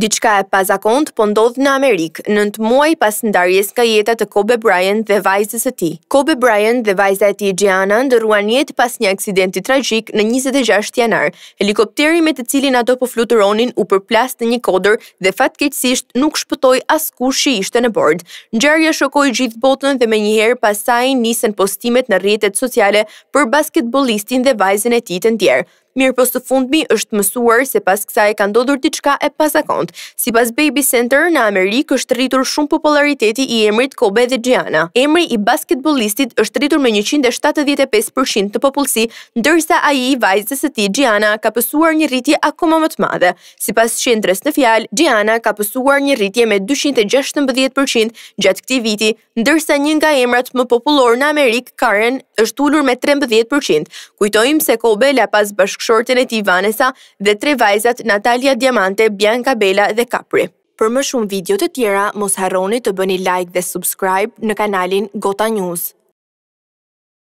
Diçka e pazakont po ndodh në Amerikë, të muaj pas ndarjes nga jeta të Kobe Bryant dhe vajzës e ti. Kobe Bryant dhe vajza e ti Gianna ndërruan jetë pas një aksidenti tragjik në 26 janar. Helikopteri me të cilin ato po fluturonin u përplas në një kodër dhe fatkeqësisht nuk shpëtoi askush që ishte në bord. Ngjarja shokoi gjithë botën dhe menjëherë pas saj nisën postimet në rrjetet sociale për basketbollistin dhe vajzën e tij të ndjerë. Mirë po së fundmi është mësuar se pas kësa e ka ndodur diçka e pasakont. Si pas Baby Center, në Amerikë është rritur shumë populariteti i emrit Kobe dhe Gianna. Emri i basketbolistit është rritur me 175% të popullsi, ndërsa a i vajzës e ti Gianna ka pësuar një rritje akoma më të madhe. Si pas shendres në fjalë, Gianna ka pësuar një rritje me 216% gjatë këti viti, ndërsa një nga emrat më popullor në Amerikë, Karen, është ullur me 13%. Kujtojmë se kobe Bela pas bashkëshorten e ti Vanessa dhe tre vajzat Natalia Diamante, Bianca Bela dhe Capri. Për më shumë video të tjera, mos harroni të bëni like dhe subscribe në kanalin Gota News.